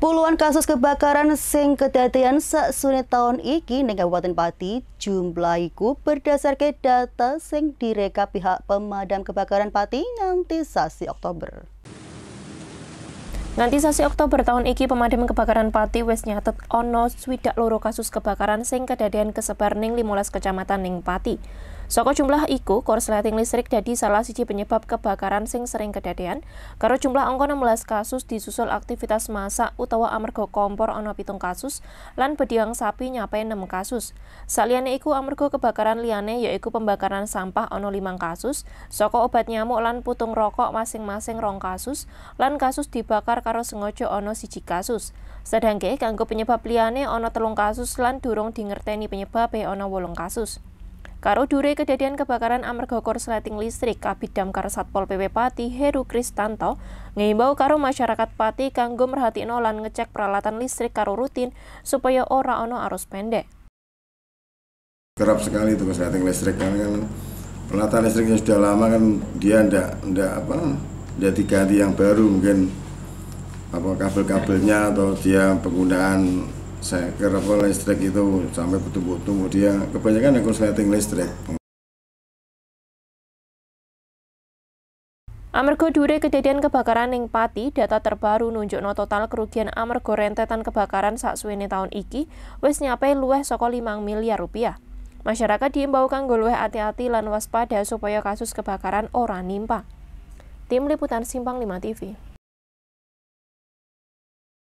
Puluhan kasus kebakaran sing kedadean saksune tahun iki ning Kabupaten Pati jumlah iku berdasarkan data sing direka pihak pemadam kebakaran Pati nganti sasi Oktober. Nganti sasi Oktober tahun iki pemadam kebakaran Pati wis nyatet ono swidak loro kasus kebakaran sing kedadean kesebar ning 15 kecamatan ning Pati. Soko jumlah iku korsleting listrik jadi salah siji penyebab kebakaran sing sering kedadean, karo jumlah angka 16 kasus disusul aktivitas masak utawa amargo kompor ono pitung kasus, lan bediang sapi nyapai 6 kasus. Saliannya iku amargo kebakaran liane yaitu pembakaran sampah ono 5 kasus, soko obat nyamuk lan putung rokok masing-masing rong kasus, lan kasus dibakar karo sengojo ono siji kasus. Sedangke kanggo penyebab liane ono telung kasus lan durung dingerteni penyebab ono wolung kasus. Karo dure kejadian kebakaran amarga korsleting listrik, Kabid Damkar Satpol PP Pati Heru Kristanto ngimbau karo masyarakat Pati kanggo merhati nolan ngecek peralatan listrik karo rutin supaya ora ono arus pendek. Kerap sekali itu korsleting listrik kan, kan peralatan listriknya sudah lama kan dia ndak ndak apa ndak diganti yang baru mungkin apa kabel-kabelnya atau dia penggunaan saya ke listrik itu sampai betul-betul dia kebanyakan yang konsleting listrik Amergo dure kejadian kebakaran ning Pati, data terbaru no total kerugian amergo rentetan kebakaran saksuwene tahun iki wis nyape luwes soko 5 miliar rupiah. Masyarakat diimbaukan kanggo hati-hati lan waspada supaya kasus kebakaran ora nimpa. Tim liputan Simpang 5 TV.